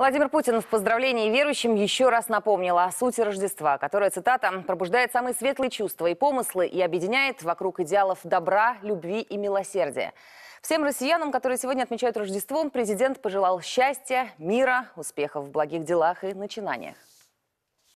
Владимир Путин в поздравлении верующим еще раз напомнил о сути Рождества, которое, цитата, «пробуждает самые светлые чувства и помыслы и объединяет вокруг идеалов добра, любви и милосердия». Всем россиянам, которые сегодня отмечают Рождество, президент пожелал счастья, мира, успехов в благих делах и начинаниях.